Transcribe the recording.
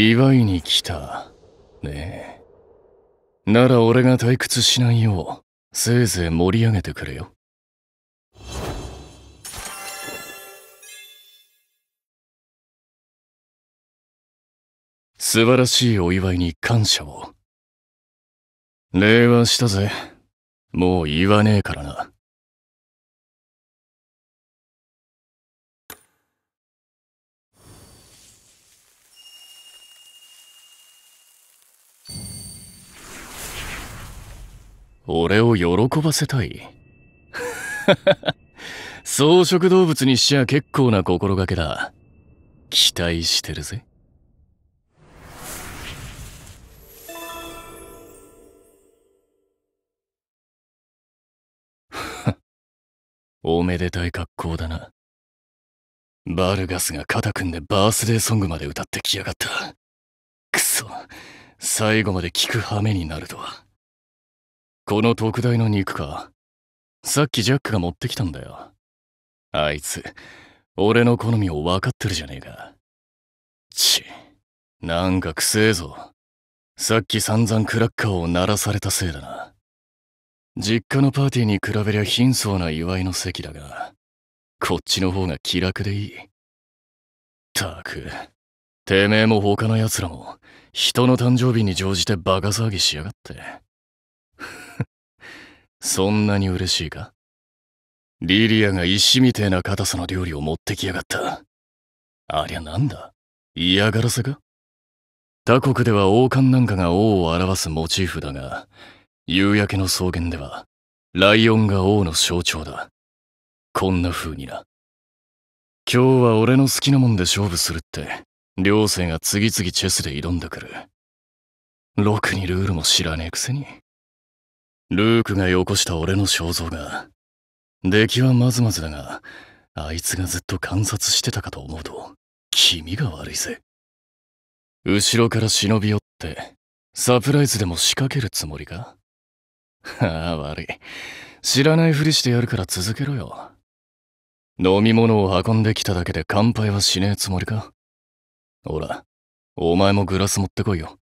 祝いに来た。ねえ。なら俺が退屈しないよう、せいぜい盛り上げてくれよ。素晴らしいお祝いに感謝を。礼はしたぜ。もう言わねえからな。俺を喜ばせたい 草食動物にしちゃ結構な心がけだ期待してるぜ おめでたい格好だな。バルガスが肩組んでバースデーソングまで歌ってきやがった。くそ、最後まで聞く羽目になるとは。この特大の肉か。さっきジャックが持ってきたんだよ。あいつ、俺の好みを分かってるじゃねえか。ち、なんかくせえぞ。さっき散々クラッカーを鳴らされたせいだな。実家のパーティーに比べりゃ貧相な祝いの席だが、こっちの方が気楽でいい。たく、てめえも他の奴らも、人の誕生日に乗じてバカ騒ぎしやがって。そんなに嬉しいかリリアが石みてえな硬さの料理を持ってきやがった。ありゃなんだ嫌がらせか他国では王冠なんかが王を表すモチーフだが、夕焼けの草原では、ライオンが王の象徴だ。こんな風にな。今日は俺の好きなもんで勝負するって、両生が次々チェスで挑んだから。ろくにルールも知らねえくせに。ルークがよこした俺の肖像画。出来はまずまずだがあいつがずっと観察してたかと思うと気味が悪いぜ後ろから忍び寄ってサプライズでも仕掛けるつもりかは あ悪い知らないふりしてやるから続けろよ飲み物を運んできただけで乾杯はしねえつもりかほらお前もグラス持ってこいよ